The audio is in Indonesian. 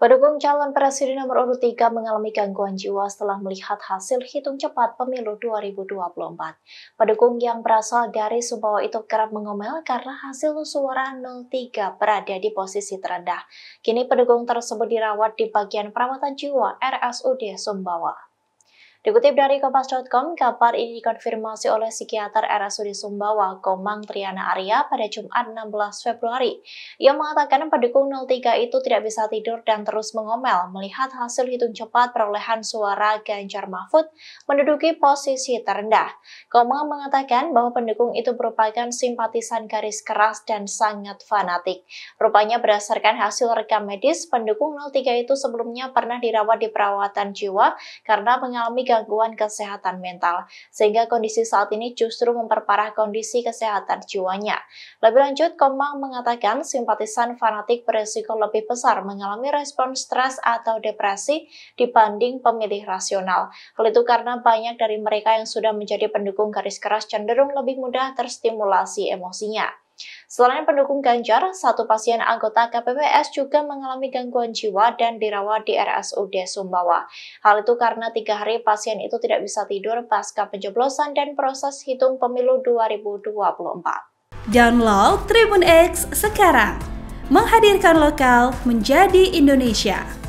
Pendukung calon presiden nomor urut 3 mengalami gangguan jiwa setelah melihat hasil hitung cepat pemilu 2024. Pendukung yang berasal dari Sumbawa itu kerap mengomel karena hasil suara 03 berada di posisi terendah. Kini pendukung tersebut dirawat di bagian perawatan jiwa RSUD Sumbawa. Dikutip dari Kompas.com, kabar ini dikonfirmasi oleh psikiater RSUD Sumbawa, Komang Triana Arya pada Jumat 16 Februari. Ia mengatakan pendukung 03 itu tidak bisa tidur dan terus mengomel melihat hasil hitung cepat perolehan suara Ganjar Mahfud menduduki posisi terendah. Komang mengatakan bahwa pendukung itu merupakan simpatisan garis keras dan sangat fanatik. Rupanya berdasarkan hasil rekam medis, pendukung 03 itu sebelumnya pernah dirawat di perawatan jiwa karena mengalami gangguan kesehatan mental, sehingga kondisi saat ini justru memperparah kondisi kesehatan jiwanya. Lebih lanjut, Komang mengatakan simpatisan fanatik berisiko lebih besar mengalami respon stres atau depresi dibanding pemilih rasional. Hal itu karena banyak dari mereka yang sudah menjadi pendukung garis keras cenderung lebih mudah terstimulasi emosinya. Selain pendukung Ganjar, satu pasien anggota KPPS juga mengalami gangguan jiwa dan dirawat di RSUD Sumbawa. Hal itu karena tiga hari pasien itu tidak bisa tidur pasca pencoblosan dan proses hitung pemilu 2024. Download Tribun X sekarang, menghadirkan lokal menjadi Indonesia.